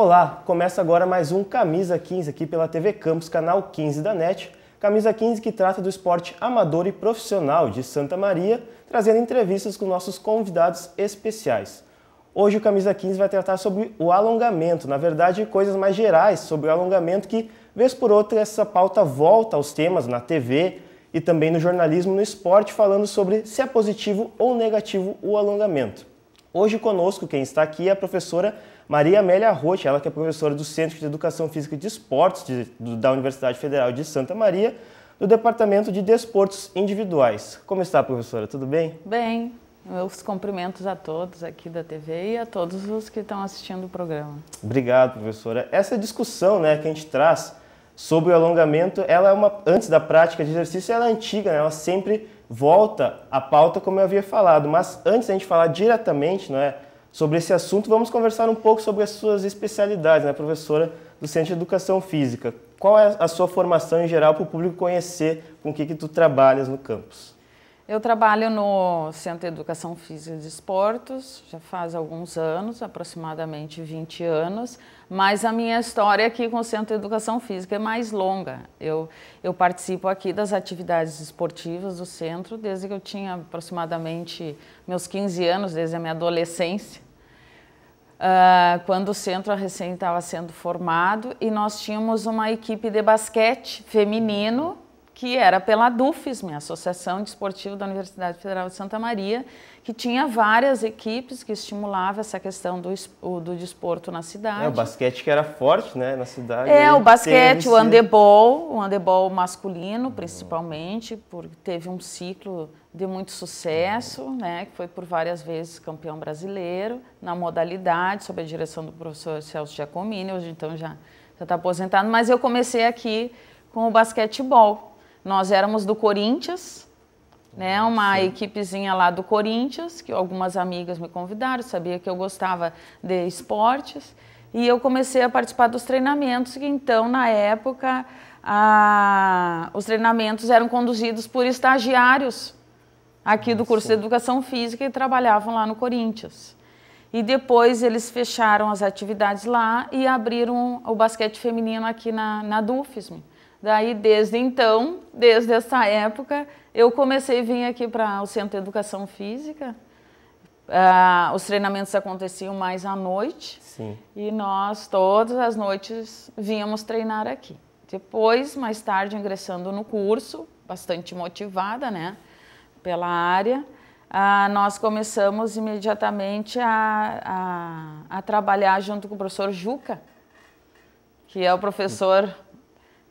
Olá, começa agora mais um Camisa 15 aqui pela TV Campus, canal 15 da NET. Camisa 15 que trata do esporte amador e profissional de Santa Maria, trazendo entrevistas com nossos convidados especiais. Hoje o Camisa 15 vai tratar sobre o alongamento, na verdade, coisas mais gerais sobre o alongamento que, vez por outra, essa pauta volta aos temas na TV e também no jornalismo no esporte, falando sobre se é positivo ou negativo o alongamento. Hoje conosco quem está aqui é a professora Maria Amélia Rocha, ela que é professora do Centro de Educação Física e de Esportes de, do, da Universidade Federal de Santa Maria, do Departamento de Desportos Individuais. Como está, professora? Tudo bem? Bem. Meus cumprimentos a todos aqui da TV e a todos os que estão assistindo o programa. Obrigado, professora. Essa discussão né, que a gente traz sobre o alongamento, ela é uma antes da prática de exercício, ela é antiga, né? ela sempre volta à pauta, como eu havia falado. Mas antes da gente falar diretamente, não é, sobre esse assunto, vamos conversar um pouco sobre as suas especialidades, né, professora do Centro de Educação Física. Qual é a sua formação em geral para o público conhecer com o que, que tu trabalhas no campus? Eu trabalho no Centro de Educação Física de Esportes já faz alguns anos, aproximadamente 20 anos, mas a minha história aqui com o Centro de Educação Física é mais longa. Eu, eu participo aqui das atividades esportivas do centro desde que eu tinha aproximadamente meus 15 anos, desde a minha adolescência uh, quando o centro recém estava sendo formado e nós tínhamos uma equipe de basquete feminino que era pela DUFESM, a Associação Desportiva da Universidade Federal de Santa Maria, que tinha várias equipes que estimulava essa questão do, do desporto na cidade. É, o basquete que era forte né, na cidade. É, o basquete, o handebol, o handebol masculino principalmente, porque teve um ciclo de muito sucesso, né, que foi por várias vezes campeão brasileiro na modalidade, sob a direção do professor Celso Giacomini, hoje então já está aposentado, mas eu comecei aqui com o basquetebol. Nós éramos do Corinthians, né? Uma Sim. equipezinha lá do Corinthians, que algumas amigas me convidaram, sabia que eu gostava de esportes. E eu comecei a participar dos treinamentos, que então, na época, a... os treinamentos eram conduzidos por estagiários aqui do curso Sim. de Educação Física e trabalhavam lá no Corinthians. E depois eles fecharam as atividades lá e abriram o basquete feminino aqui na, na Dufism. Daí, desde então, desde essa época, eu comecei a vir aqui para o Centro de Educação Física. Ah, os treinamentos aconteciam mais à noite. Sim. E nós, todas as noites, vínhamos treinar aqui. Depois, mais tarde, ingressando no curso, bastante motivada, né? Pela área, ah, nós começamos imediatamente a, a, a trabalhar junto com o professor Juca, que é o professor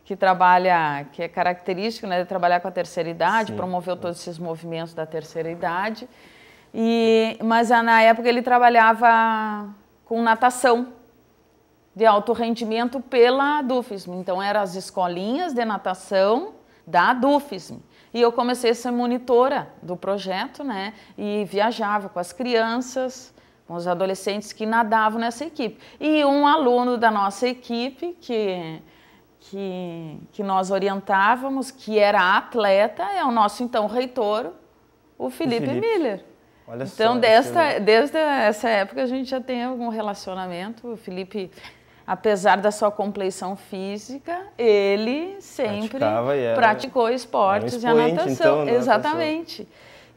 que trabalha, que é característico né, de trabalhar com a terceira idade, Sim. promoveu todos esses movimentos da terceira idade. E, mas ah, na época ele trabalhava com natação de alto rendimento pela Dufism. Então eram as escolinhas de natação da Dufism. E eu comecei a ser monitora do projeto, né? E viajava com as crianças, com os adolescentes que nadavam nessa equipe. E um aluno da nossa equipe que que, que nós orientávamos, que era atleta, é o nosso então reitor, o Felipe, Felipe. Miller. Olha então, só, desta, é desde essa época, a gente já tem algum relacionamento. O Felipe, apesar da sua compleição física, ele sempre praticou esportes e a então, natação. Então, Exatamente.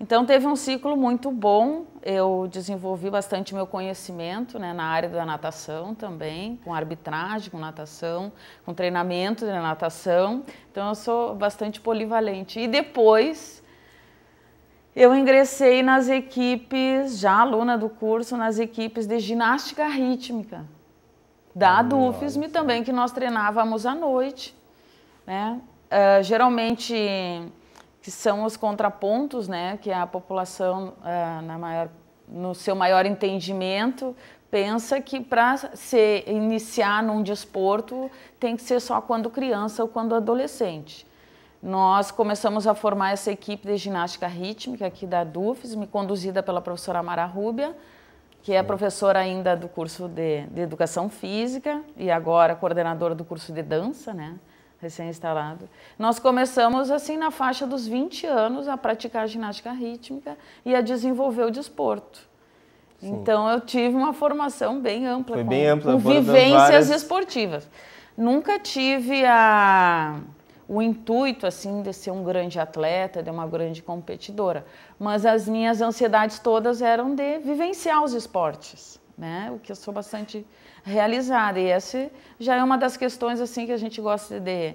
Então teve um ciclo muito bom, eu desenvolvi bastante meu conhecimento né, na área da natação também, com arbitragem, com natação, com treinamento de natação, então eu sou bastante polivalente. E depois eu ingressei nas equipes, já aluna do curso, nas equipes de ginástica rítmica, da Nossa. também, que nós treinávamos à noite. Né? Uh, geralmente que são os contrapontos, né, que a população, eh, na maior, no seu maior entendimento, pensa que para se iniciar num desporto tem que ser só quando criança ou quando adolescente. Nós começamos a formar essa equipe de ginástica rítmica aqui da DUFSM, conduzida pela professora Mara Rúbia, que é professora ainda do curso de, de Educação Física e agora coordenadora do curso de dança, né? recém-instalado. Nós começamos assim na faixa dos 20 anos a praticar ginástica rítmica e a desenvolver o desporto. Sim. Então eu tive uma formação bem ampla, Foi com, bem ampla com vivências várias... esportivas. Nunca tive a o intuito assim de ser um grande atleta, de uma grande competidora, mas as minhas ansiedades todas eram de vivenciar os esportes, né? O que eu sou bastante realizada. E essa já é uma das questões assim que a gente gosta de,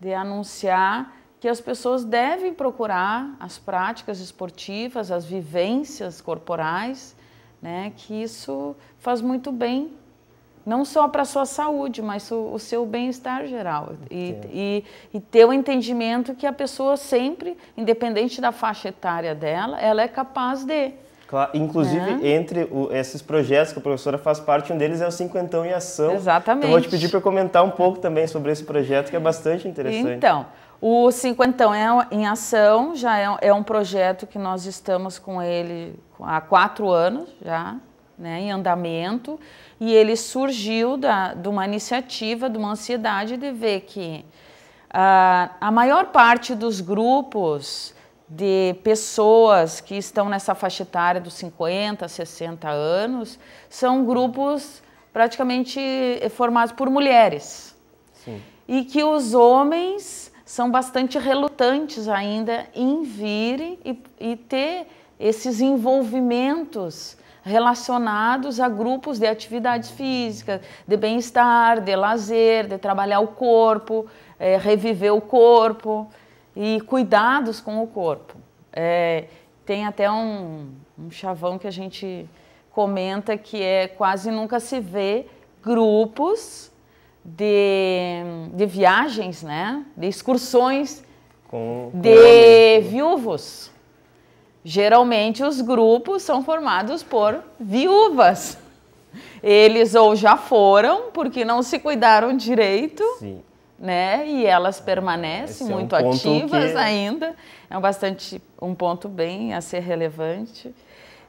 de anunciar que as pessoas devem procurar as práticas esportivas, as vivências corporais, né? Que isso faz muito bem, não só para a sua saúde, mas o, o seu bem-estar geral e, e, e, ter o entendimento que a pessoa sempre, independente da faixa etária dela, ela é capaz de Claro, inclusive, é. entre o, esses projetos que a professora faz parte, um deles é o Cinquentão em Ação. Exatamente. Então, vou te pedir para comentar um pouco também sobre esse projeto, que é bastante interessante. Então, o Cinquentão é em Ação já é, é um projeto que nós estamos com ele há quatro anos já, né, em andamento, e ele surgiu da, de uma iniciativa, de uma ansiedade de ver que uh, a maior parte dos grupos de pessoas que estão nessa faixa etária dos 50, 60 anos, são grupos praticamente formados por mulheres. Sim. E que os homens são bastante relutantes ainda em vir e, e ter esses envolvimentos relacionados a grupos de atividades físicas, de bem-estar, de lazer, de trabalhar o corpo, é, reviver o corpo e cuidados com o corpo. É, tem até um, um chavão que a gente comenta que é quase nunca se vê grupos de, de viagens, né? De excursões com, com de né? viúvos. Geralmente os grupos são formados por viúvas. Eles ou já foram porque não se cuidaram direito. Sim né? E elas ah, permanecem é muito um ativas que... ainda. É um bastante um ponto bem a ser relevante.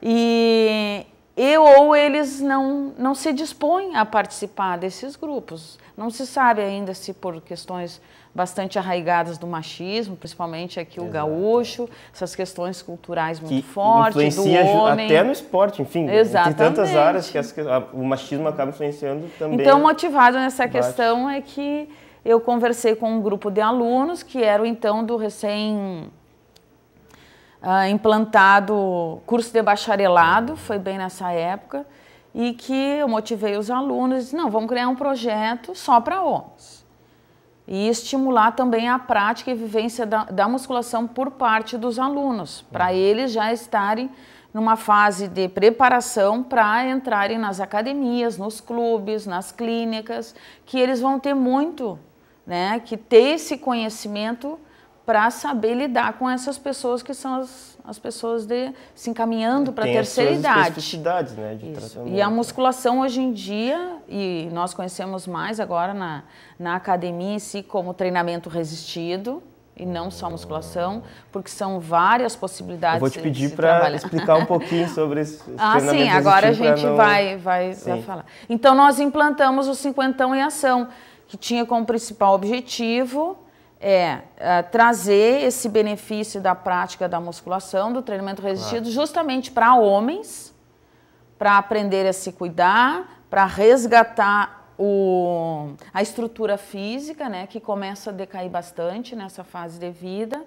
E, e ou eles não, não se dispõem a participar desses grupos. Não se sabe ainda se por questões bastante arraigadas do machismo, principalmente aqui Exato. o gaúcho, essas questões culturais muito que fortes influencia do homem. até no esporte, enfim, Exatamente. tem tantas áreas que, as, que o machismo acaba influenciando também. Então, motivado nessa questão é que eu conversei com um grupo de alunos que eram então do recém uh, implantado curso de bacharelado, foi bem nessa época, e que eu motivei os alunos, disse, não, vamos criar um projeto só para homens. E estimular também a prática e vivência da, da musculação por parte dos alunos, para uhum. eles já estarem numa fase de preparação para entrarem nas academias, nos clubes, nas clínicas, que eles vão ter muito né? Que ter esse conhecimento para saber lidar com essas pessoas que são as, as pessoas de, se encaminhando para a terceira idade. Né, E a musculação hoje em dia, e nós conhecemos mais agora na, na academia em si como treinamento resistido, e não só musculação, porque são várias possibilidades. Eu vou te pedir para explicar um pouquinho sobre esse Ah, sim, agora a gente não... vai, vai, vai falar. Então nós implantamos o cinquentão em ação, que tinha como principal objetivo é, é, trazer esse benefício da prática da musculação, do treinamento resistido, claro. justamente para homens, para aprender a se cuidar, para resgatar o, a estrutura física, né, que começa a decair bastante nessa fase de vida,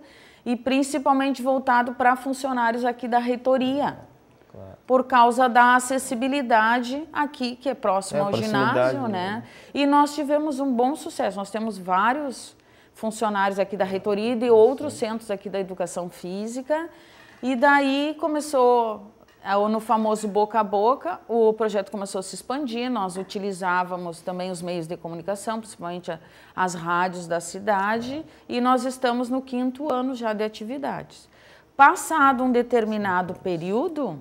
e principalmente voltado para funcionários aqui da reitoria por causa da acessibilidade aqui, que é próximo é, ao ginásio, né? E nós tivemos um bom sucesso. Nós temos vários funcionários aqui da reitoria e de outros Sim. centros aqui da educação física. E daí começou é, no famoso boca a boca, o projeto começou a se expandir, nós utilizávamos também os meios de comunicação, principalmente as rádios da cidade, e nós estamos no quinto ano já de atividades. Passado um determinado período,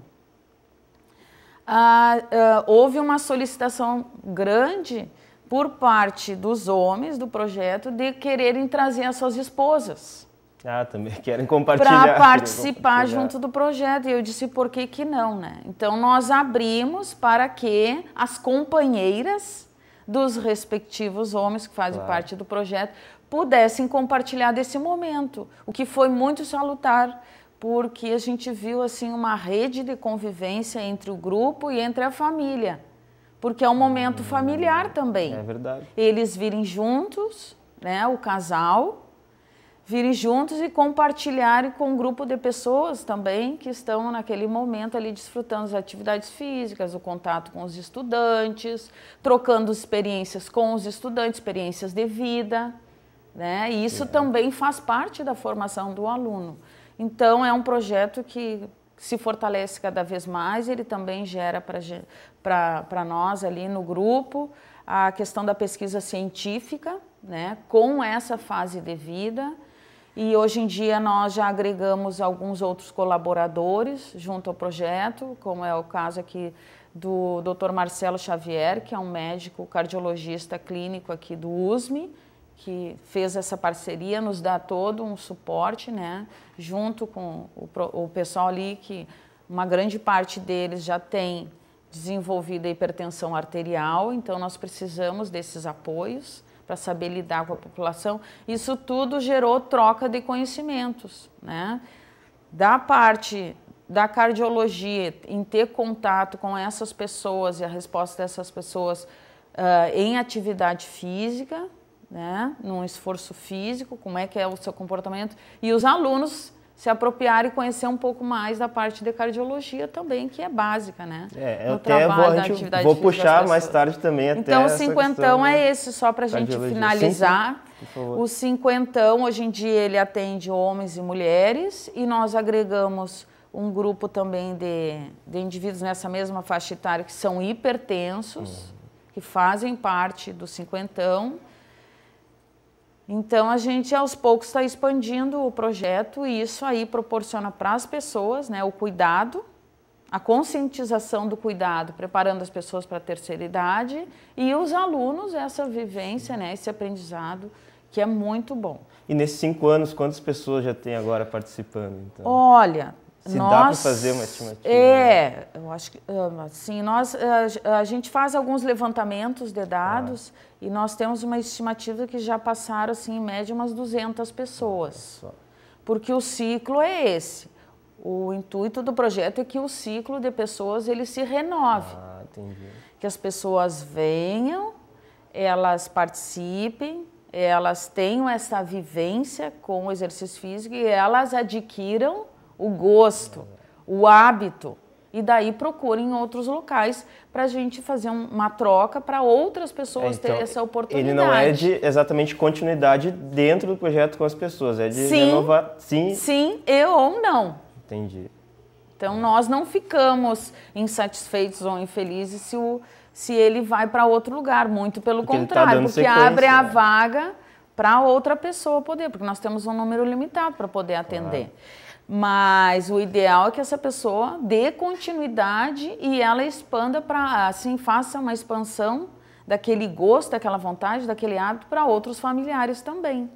ah, ah, houve uma solicitação grande por parte dos homens do projeto de quererem trazer as suas esposas. Ah, também querem compartilhar. Para participar junto do projeto. E eu disse, por que, que não, né? Então, nós abrimos para que as companheiras dos respectivos homens que fazem claro. parte do projeto pudessem compartilhar desse momento, o que foi muito salutar porque a gente viu assim uma rede de convivência entre o grupo e entre a família, porque é um momento hum. familiar também. É verdade. Eles virem juntos, né, o casal, virem juntos e compartilharem com um grupo de pessoas também que estão naquele momento ali desfrutando as atividades físicas, o contato com os estudantes, trocando experiências com os estudantes, experiências de vida. Né? E isso é. também faz parte da formação do aluno. Então, é um projeto que se fortalece cada vez mais, ele também gera para nós ali no grupo a questão da pesquisa científica, né, com essa fase de vida. E hoje em dia nós já agregamos alguns outros colaboradores junto ao projeto, como é o caso aqui do Dr. Marcelo Xavier, que é um médico cardiologista clínico aqui do USME, que fez essa parceria, nos dá todo um suporte, né? Junto com o, o pessoal ali, que uma grande parte deles já tem desenvolvido a hipertensão arterial, então nós precisamos desses apoios para saber lidar com a população. Isso tudo gerou troca de conhecimentos, né? Da parte da cardiologia, em ter contato com essas pessoas e a resposta dessas pessoas uh, em atividade física, né? num esforço físico, como é que é o seu comportamento, e os alunos se apropriarem e conhecer um pouco mais da parte de cardiologia também, que é básica, né? É, eu até trabalho, vou, vou puxar mais tarde também até Então, o cinquentão é esse, só para a gente finalizar. Sim, sim. O cinquentão, hoje em dia, ele atende homens e mulheres, e nós agregamos um grupo também de, de indivíduos nessa mesma faixa etária que são hipertensos, hum. que fazem parte do cinquentão, então a gente aos poucos está expandindo o projeto e isso aí proporciona para as pessoas né, o cuidado, a conscientização do cuidado, preparando as pessoas para a terceira idade e os alunos essa vivência, né, esse aprendizado que é muito bom. E nesses cinco anos, quantas pessoas já tem agora participando? Então? Olha, se nós, dá para fazer uma estimativa. É, né? eu acho que sim. Nós a, a, gente faz alguns levantamentos de dados ah. e nós temos uma estimativa que já passaram assim em média umas 200 pessoas. Nossa. Porque o ciclo é esse. O intuito do projeto é que o ciclo de pessoas ele se renove. Ah, entendi. Que as pessoas venham, elas participem, elas tenham essa vivência com o exercício físico e elas adquiram o gosto, o hábito. E daí procurem outros locais para a gente fazer uma troca para outras pessoas é, então, terem essa oportunidade. Ele não é de exatamente continuidade dentro do projeto com as pessoas, é de sim, renovar. Sim, sim eu ou não. Entendi. Então nós não ficamos insatisfeitos ou infelizes se, o, se ele vai para outro lugar, muito pelo porque tá contrário, tá porque abre a é. vaga para outra pessoa poder, porque nós temos um número limitado para poder atender. Claro. Mas o ideal é que essa pessoa dê continuidade e ela expanda para, assim, faça uma expansão daquele gosto, daquela vontade, daquele hábito para outros familiares também.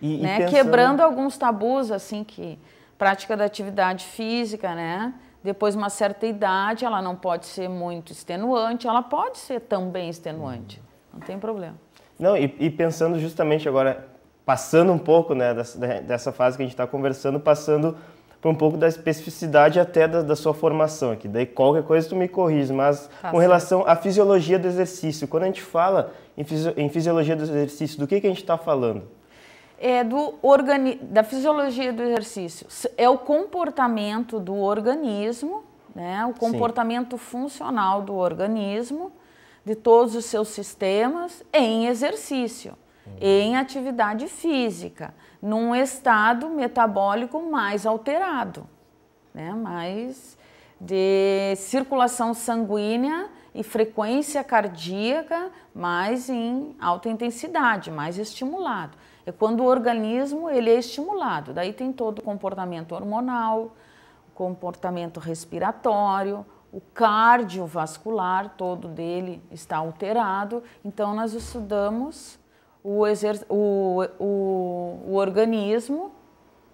E, né? E pensando... Quebrando alguns tabus, assim, que prática da atividade física, né? Depois uma certa idade, ela não pode ser muito extenuante, ela pode ser também extenuante, hum. não tem problema. Não, e, e pensando justamente agora, passando um pouco né, dessa, dessa fase que a gente está conversando, passando para um pouco da especificidade até da, da, sua formação aqui. Daí qualquer coisa tu me corrija, mas tá com certo. relação à fisiologia do exercício, quando a gente fala em, em fisiologia do exercício, do que, que a gente está falando? É do organi da fisiologia do exercício. É o comportamento do organismo, né? o comportamento Sim. funcional do organismo, de todos os seus sistemas, em exercício, hum. em atividade física num estado metabólico mais alterado, né? mais de circulação sanguínea e frequência cardíaca mais em alta intensidade, mais estimulado. É quando o organismo ele é estimulado. Daí tem todo o comportamento hormonal, o comportamento respiratório, o cardiovascular todo dele está alterado. Então nós estudamos o, exer, o, o, o organismo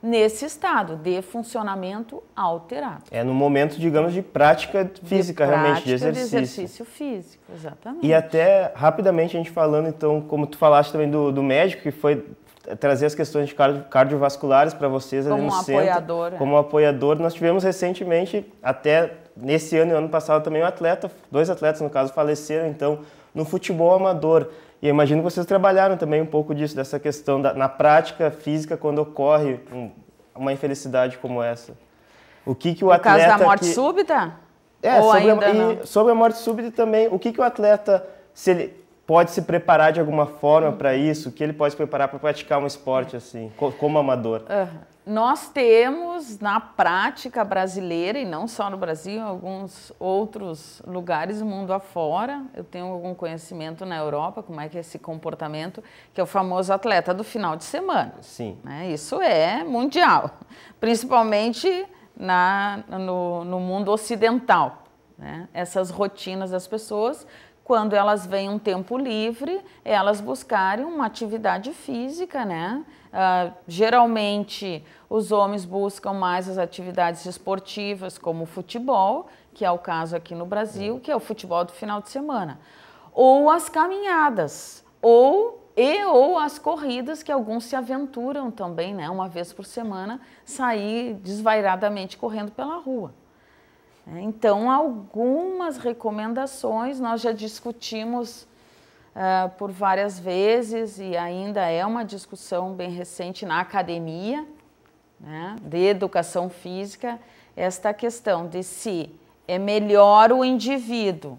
nesse estado de funcionamento alterado. É no momento, digamos, de prática física, de prática, realmente, de exercício. De exercício físico, exatamente. E até rapidamente a gente falando, então, como tu falaste também do, do médico, que foi trazer as questões cardiovasculares para vocês como no um centro. Apoiador, é. Como apoiador. Nós tivemos recentemente, até nesse ano e ano passado também, um atleta, dois atletas, no caso, faleceram, então, no futebol amador. E eu imagino que vocês trabalharam também um pouco disso, dessa questão da, na prática física quando ocorre um, uma infelicidade como essa. O que que o no atleta... caso da morte que... súbita? É, Ou sobre, ainda a, não? sobre a morte súbita também, o que que o atleta, se ele pode se preparar de alguma forma para isso? O que ele pode se preparar para praticar um esporte assim, como amador? Uhum. Nós temos na prática brasileira, e não só no Brasil, em alguns outros lugares do mundo afora, eu tenho algum conhecimento na Europa, como é que é esse comportamento, que é o famoso atleta do final de semana. Sim. Né? Isso é mundial, principalmente na, no, no mundo ocidental. Né? Essas rotinas das pessoas quando elas vêm um tempo livre, elas buscarem uma atividade física, né? Uh, geralmente os homens buscam mais as atividades esportivas, como o futebol, que é o caso aqui no Brasil, que é o futebol do final de semana, ou as caminhadas, ou e ou as corridas que alguns se aventuram também, né? Uma vez por semana sair desvairadamente correndo pela rua. É, então, algumas recomendações nós já discutimos uh, por várias vezes e ainda é uma discussão bem recente na academia né, de educação física, esta questão de se é melhor o indivíduo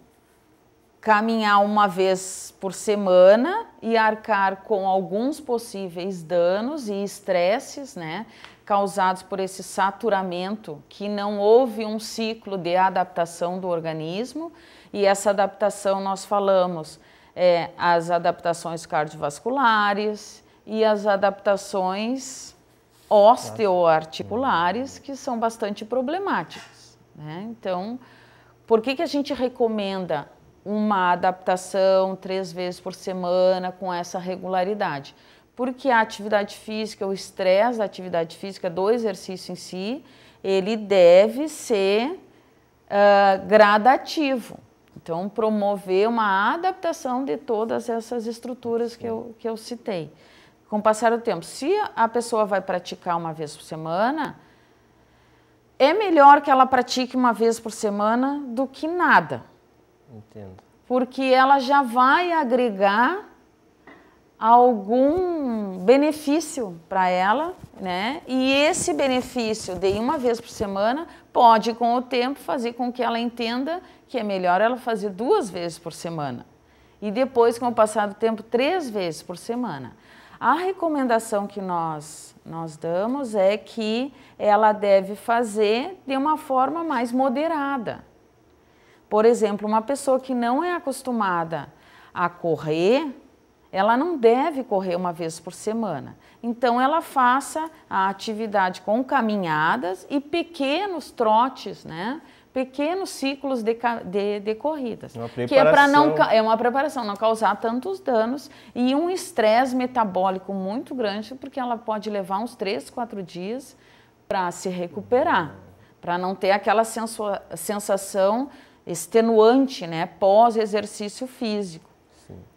caminhar uma vez por semana e arcar com alguns possíveis danos e estresses, né? causados por esse saturamento, que não houve um ciclo de adaptação do organismo, e essa adaptação nós falamos é, as adaptações cardiovasculares e as adaptações osteoarticulares, que são bastante problemáticas. Né? Então, por que, que a gente recomenda uma adaptação três vezes por semana com essa regularidade? porque a atividade física, o estresse da atividade física, do exercício em si, ele deve ser uh, gradativo. Então, promover uma adaptação de todas essas estruturas que eu, que eu citei. Com o passar do tempo, se a pessoa vai praticar uma vez por semana, é melhor que ela pratique uma vez por semana do que nada. Entendo. Porque ela já vai agregar algum benefício para ela, né? E esse benefício de uma vez por semana pode, com o tempo, fazer com que ela entenda que é melhor ela fazer duas vezes por semana e depois, com o passar do tempo, três vezes por semana. A recomendação que nós, nós damos é que ela deve fazer de uma forma mais moderada. Por exemplo, uma pessoa que não é acostumada a correr, ela não deve correr uma vez por semana. Então, ela faça a atividade com caminhadas e pequenos trotes, né? pequenos ciclos de, de, de corridas. que é para não é uma preparação, não causar tantos danos e um estresse metabólico muito grande, porque ela pode levar uns 3, 4 dias para se recuperar, para não ter aquela sensação extenuante, né, pós exercício físico.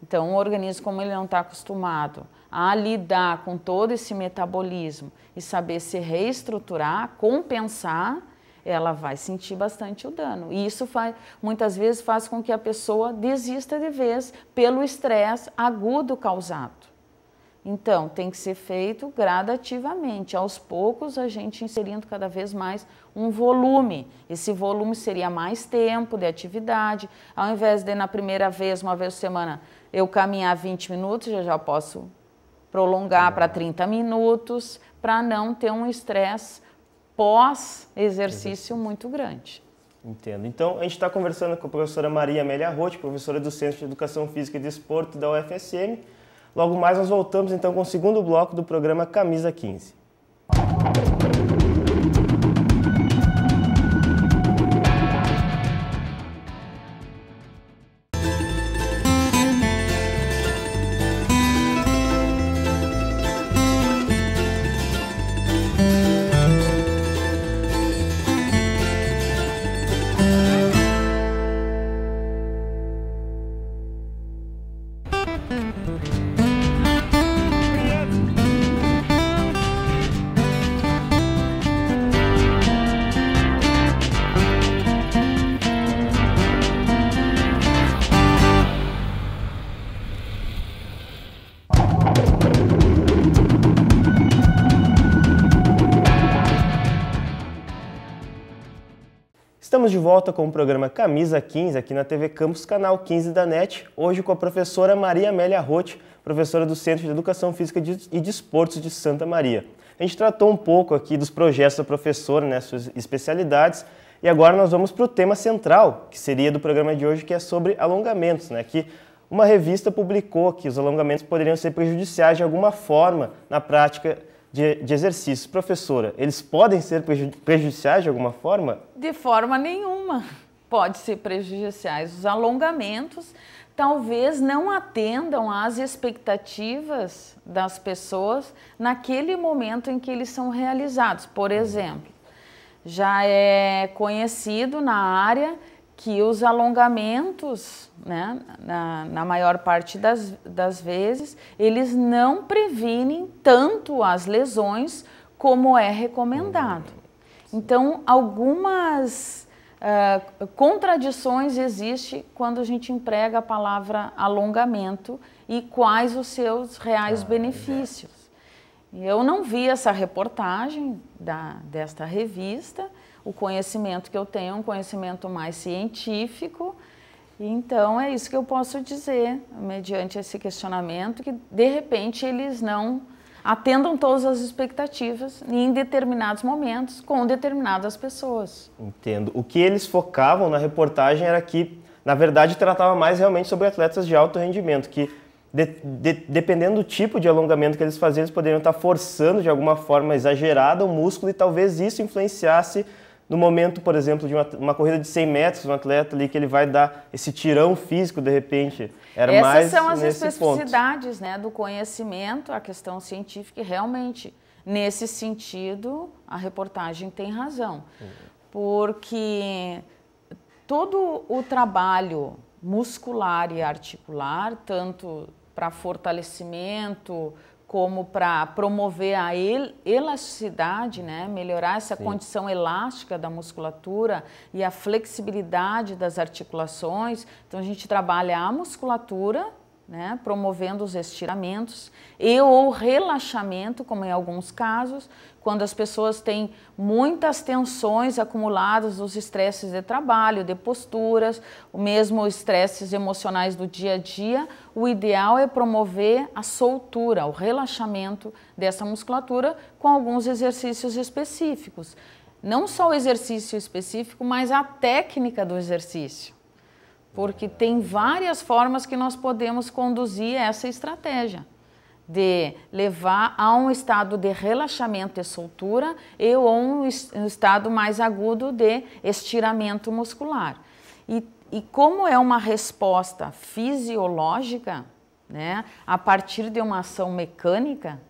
Então, o organismo, como ele não está acostumado a lidar com todo esse metabolismo e saber se reestruturar, compensar, ela vai sentir bastante o dano. E isso faz, muitas vezes faz com que a pessoa desista de vez pelo estresse agudo causado. Então, tem que ser feito gradativamente, aos poucos a gente inserindo cada vez mais um volume. Esse volume seria mais tempo de atividade, ao invés de na primeira vez, uma vez por semana, eu caminhar 20 minutos, já já posso prolongar para 30 minutos, para não ter um estresse pós-exercício muito grande. Entendo. Então, a gente está conversando com a professora Maria Amélia Rote, professora do Centro de Educação Física e Desporto da UFSM, Logo mais, nós voltamos então com o segundo bloco do programa Camisa 15. volta com o programa Camisa 15 aqui na TV Campus, canal 15 da NET, hoje com a professora Maria Amélia Rotti, professora do Centro de Educação Física e Desportos de Santa Maria. A gente tratou um pouco aqui dos projetos da professora, né, suas especialidades, e agora nós vamos para o tema central, que seria do programa de hoje, que é sobre alongamentos, né, que uma revista publicou que os alongamentos poderiam ser prejudiciais de alguma forma na prática de, de exercícios, professora, eles podem ser preju prejudiciais de alguma forma? De forma nenhuma. Pode ser prejudiciais. Os alongamentos talvez não atendam às expectativas das pessoas naquele momento em que eles são realizados. Por exemplo, já é conhecido na área que os alongamentos, né, na, na maior parte das, das vezes, eles não previnem tanto as lesões como é recomendado. Então, algumas uh, contradições existem quando a gente emprega a palavra alongamento e quais os seus reais ah, é benefícios. É. Eu não vi essa reportagem da, desta revista, o conhecimento que eu tenho é um conhecimento mais científico. Então é isso que eu posso dizer mediante esse questionamento que de repente eles não atendam todas as expectativas em determinados momentos com determinadas pessoas. Entendo. O que eles focavam na reportagem era que na verdade tratava mais realmente sobre atletas de alto rendimento que de, de, dependendo do tipo de alongamento que eles faziam, eles poderiam estar forçando de alguma forma exagerada o músculo e talvez isso influenciasse no momento, por exemplo, de uma, uma, corrida de 100 metros, um atleta ali que ele vai dar esse tirão físico de repente. Era Essas mais são as especificidades né, do conhecimento, a questão científica, e realmente, nesse sentido, a reportagem tem razão. Porque todo o trabalho muscular e articular, tanto para fortalecimento, como para promover a el elasticidade, né? melhorar essa Sim. condição elástica da musculatura e a flexibilidade das articulações. Então a gente trabalha a musculatura né? promovendo os estiramentos e ou relaxamento, como em alguns casos, quando as pessoas têm muitas tensões acumuladas dos estresses de trabalho, de posturas, mesmo estresses emocionais do dia a dia, o ideal é promover a soltura, o relaxamento dessa musculatura com alguns exercícios específicos. Não só o exercício específico, mas a técnica do exercício porque tem várias formas que nós podemos conduzir essa estratégia de levar a um estado de relaxamento e soltura e ou um estado mais agudo de estiramento muscular. E, e como é uma resposta fisiológica, né, a partir de uma ação mecânica,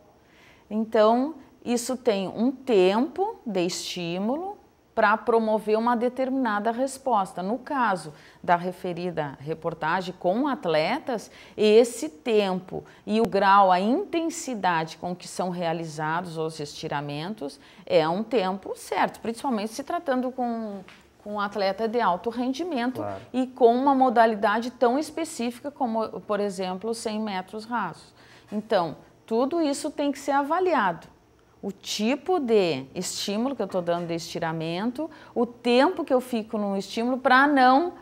então isso tem um tempo de estímulo, para promover uma determinada resposta. No caso da referida reportagem com atletas, esse tempo e o grau, a intensidade com que são realizados os estiramentos é um tempo certo, principalmente se tratando com com um atleta de alto rendimento claro. e com uma modalidade tão específica como, por exemplo, 100 metros rasos. Então, tudo isso tem que ser avaliado o tipo de estímulo que eu estou dando de estiramento, o tempo que eu fico no estímulo para não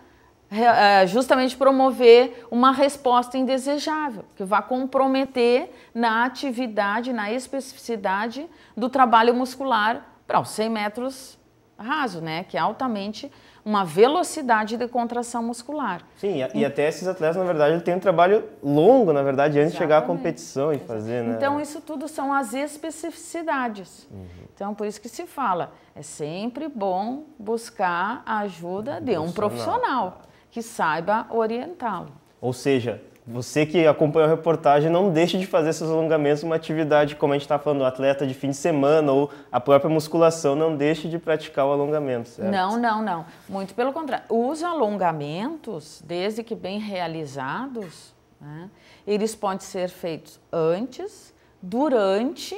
é, justamente promover uma resposta indesejável, que vai comprometer na atividade, na especificidade do trabalho muscular para os 100 metros raso, né? que é altamente uma velocidade de contração muscular. Sim, e, e até esses atletas, na verdade, têm um trabalho longo, na verdade, antes Exatamente. de chegar à competição e fazer, né? Então, isso tudo são as especificidades. Uhum. Então, por isso que se fala, é sempre bom buscar a ajuda de um profissional que saiba orientá-lo. Ou seja, você que acompanha a reportagem, não deixe de fazer seus alongamentos uma atividade, como a gente está falando, atleta de fim de semana ou a própria musculação, não deixe de praticar o alongamento, certo? Não, não, não. Muito pelo contrário. Os alongamentos, desde que bem realizados, né, eles podem ser feitos antes, durante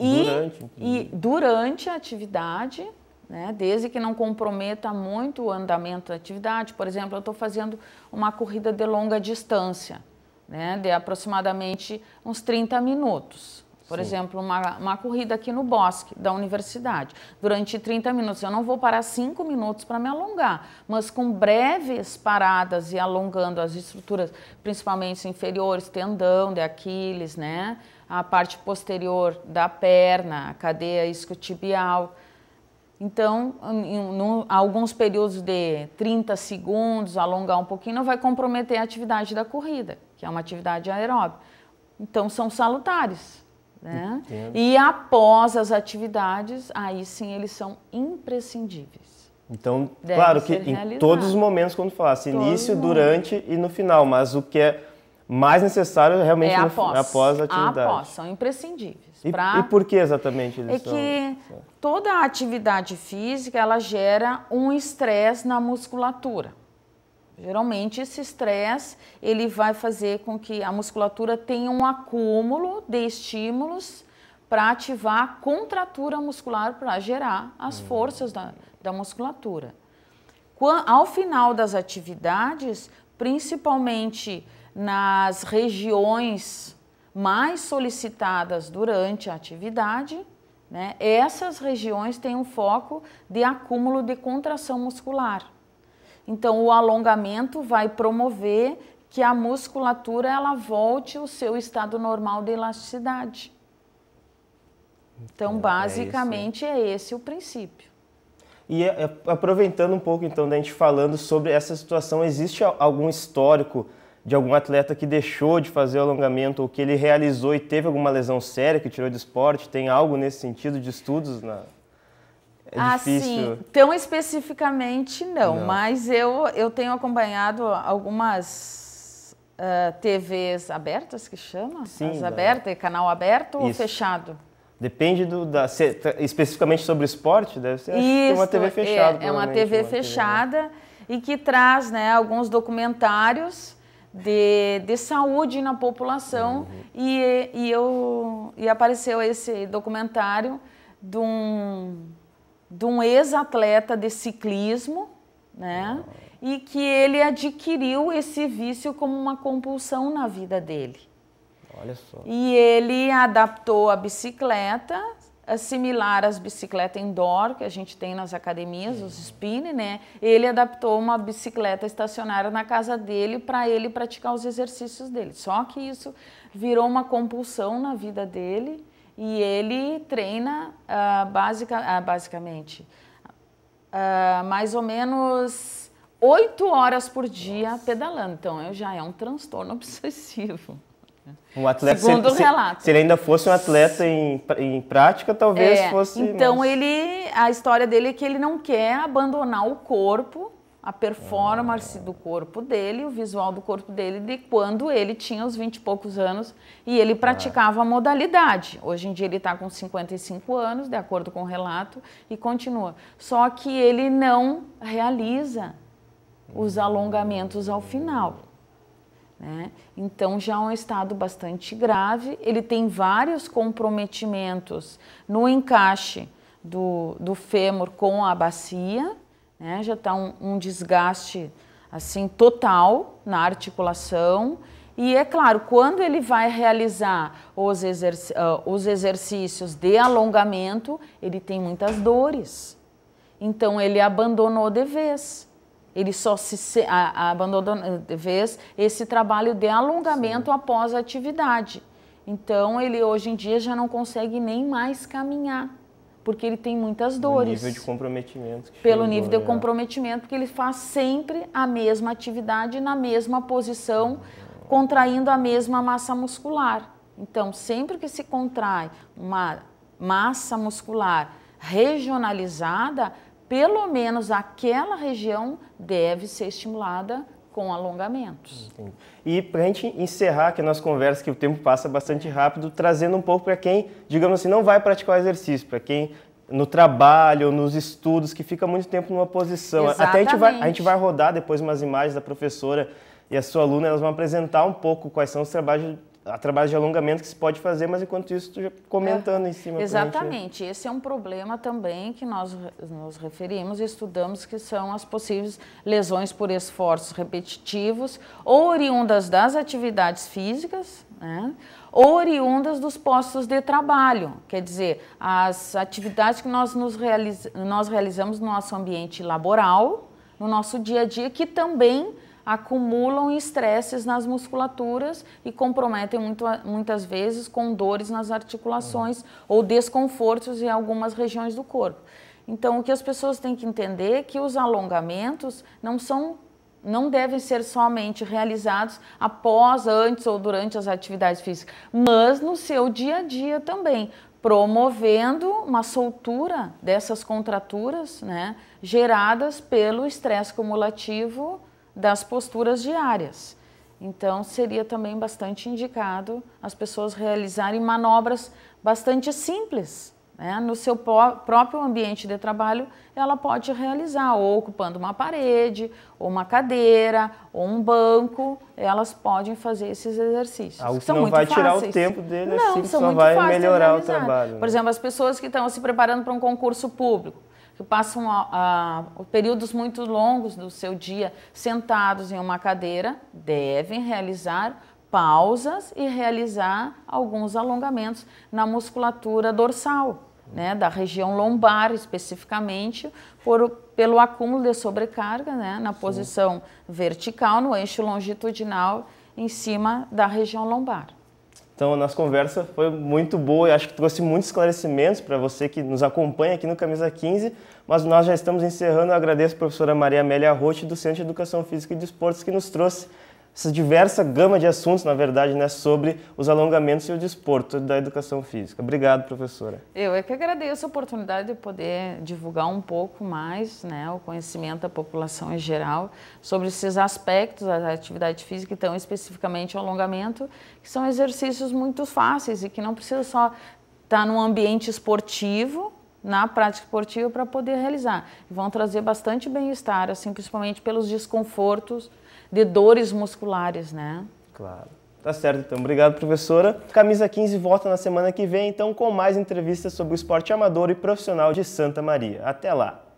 e durante, e durante a atividade né? desde que não comprometa muito o andamento da atividade. Por exemplo, eu estou fazendo uma corrida de longa distância, né? de aproximadamente uns 30 minutos. Por Sim. exemplo, uma, uma corrida aqui no bosque da universidade, durante 30 minutos. Eu não vou parar 5 minutos para me alongar, mas com breves paradas e alongando as estruturas, principalmente inferiores, tendão de Aquiles, né? a parte posterior da perna, a cadeia isquiotibial. tibial então, em, alguns períodos de 30 segundos, alongar um pouquinho, não vai comprometer a atividade da corrida, que é uma atividade aeróbica. Então, são salutares. Né? E após as atividades, aí sim eles são imprescindíveis. Então, Deve claro que realizado. em todos os momentos, quando falasse início, durante e no final, mas o que é mais necessário realmente é após, no, é após a atividade. Após, são imprescindíveis. E, pra... e por que exatamente eles É são... que toda a atividade física, ela gera um estresse na musculatura. Geralmente esse estresse, ele vai fazer com que a musculatura tenha um acúmulo de estímulos para ativar a contratura muscular para gerar as hum. forças da, da musculatura. ao final das atividades, principalmente nas regiões mais solicitadas durante a atividade, né, essas regiões têm um foco de acúmulo de contração muscular. Então, o alongamento vai promover que a musculatura ela volte ao seu estado normal de elasticidade. Então, basicamente, é, é, é né? esse o princípio. E aproveitando um pouco, então, da gente falando sobre essa situação, existe algum histórico de algum atleta que deixou de fazer o alongamento ou que ele realizou e teve alguma lesão séria que tirou do esporte? Tem algo nesse sentido de estudos na, é assim, tão especificamente não, não, mas eu, eu tenho acompanhado algumas uh, eh, TVs abertas que chama? Sim, As abertas, canal aberto Isso. ou fechado? Depende do da se, tá, especificamente sobre esporte, deve ser Isso, uma TV fechada. É, é uma TV uma fechada TV, né? e que traz, né, alguns documentários de, de saúde na população uhum. e, e, eu, e apareceu esse documentário de um, de um ex-atleta de ciclismo, né? Uhum. E que ele adquiriu esse vício como uma compulsão na vida dele. Olha só. E ele adaptou a bicicleta similar às bicicletas indoor que a gente tem nas academias, os spin, né? Ele adaptou uma bicicleta estacionária na casa dele para ele praticar os exercícios dele. Só que isso virou uma compulsão na vida dele e ele treina uh, uh, basicamente uh, mais ou menos oito horas por dia Nossa. pedalando. Então, eu já é um transtorno obsessivo. O atleta, Segundo se, o relato. Se, ele ainda fosse um atleta em, em prática, talvez é, fosse. Então ele, a história dele é que ele não quer abandonar o corpo, a performance ah. do corpo dele, o visual do corpo dele de quando ele tinha os 20 e poucos anos e ele ah. praticava ah. a modalidade. Hoje em dia ele está com 55 anos, de acordo com o relato, e continua. Só que ele não realiza os alongamentos ao final. Né? Então já é um estado bastante grave, ele tem vários comprometimentos no encaixe do, do fêmur com a bacia, né? já está um, um desgaste assim total na articulação. E é claro, quando ele vai realizar os, exerc uh, os exercícios de alongamento, ele tem muitas dores. Então ele abandonou de vez ele só se a, a eh, vez esse trabalho de alongamento Sim. após a atividade. Então ele hoje em dia já não consegue nem mais caminhar, porque ele tem muitas dores. Pelo nível de comprometimento. Pelo nível de né? comprometimento, porque ele faz sempre a mesma atividade na mesma posição, contraindo a mesma massa muscular. Então sempre que se contrai uma massa muscular regionalizada, pelo menos aquela região deve ser estimulada com alongamentos. Entendi. E para a gente encerrar aqui a nossa conversa, que o tempo passa bastante rápido, trazendo um pouco para quem, digamos assim, não vai praticar o exercício, para quem no trabalho, nos estudos, que fica muito tempo numa posição. Exatamente. Até a gente, vai, a gente vai rodar depois umas imagens da professora e a sua aluna, elas vão apresentar um pouco quais são os trabalhos trabalho de alongamento que se pode fazer, mas enquanto isso, tu já comentando é, em cima. Né? Exatamente. Esse é um problema também que nós nos referimos e estudamos, que são as possíveis lesões por esforços repetitivos, ou oriundas das atividades físicas, né? ou oriundas dos postos de trabalho. Quer dizer, as atividades que nós, nos realiz... nós realizamos no nosso ambiente laboral, no nosso dia a dia, que também acumulam estresses nas musculaturas e comprometem muito, muitas vezes com dores nas articulações uhum. ou desconfortos em algumas regiões do corpo. Então, o que as pessoas têm que entender é que os alongamentos não são não devem ser somente realizados após, antes ou durante as atividades físicas, mas no seu dia a dia também, promovendo uma soltura dessas contraturas, né, geradas pelo estresse cumulativo das posturas diárias. Então, seria também bastante indicado as pessoas realizarem manobras bastante simples. Né? No seu próprio ambiente de trabalho, ela pode realizar, ou ocupando uma parede, ou uma cadeira, ou um banco, elas podem fazer esses exercícios. Algo que são não muito vai fáceis. tirar o tempo dele, não, assim, são só muito vai melhorar o trabalho. Né? Por exemplo, as pessoas que estão se preparando para um concurso público, que passam a, a, períodos muito longos do seu dia sentados em uma cadeira devem realizar pausas e realizar alguns alongamentos na musculatura dorsal, né, da região lombar especificamente, por, pelo acúmulo de sobrecarga né, na Sim. posição vertical, no eixo longitudinal, em cima da região lombar. Então, a nossa conversa foi muito boa e acho que trouxe muitos esclarecimentos para você que nos acompanha aqui no Camisa 15. Mas nós já estamos encerrando. Eu agradeço a professora Maria Amélia Roche do Centro de Educação Física e Desportos, que nos trouxe essa diversa gama de assuntos, na verdade, né, sobre os alongamentos e o desporto da educação física. Obrigado, professora. Eu é que agradeço a oportunidade de poder divulgar um pouco mais né, o conhecimento da população em geral sobre esses aspectos da atividade física, então especificamente o alongamento, que são exercícios muito fáceis e que não precisa só estar tá num ambiente esportivo, na prática esportiva para poder realizar. Vão trazer bastante bem-estar, assim, principalmente pelos desconfortos de dores musculares, né? Claro. Tá certo, então. Obrigado, professora. Camisa 15 volta na semana que vem, então, com mais entrevistas sobre o esporte amador e profissional de Santa Maria. Até lá!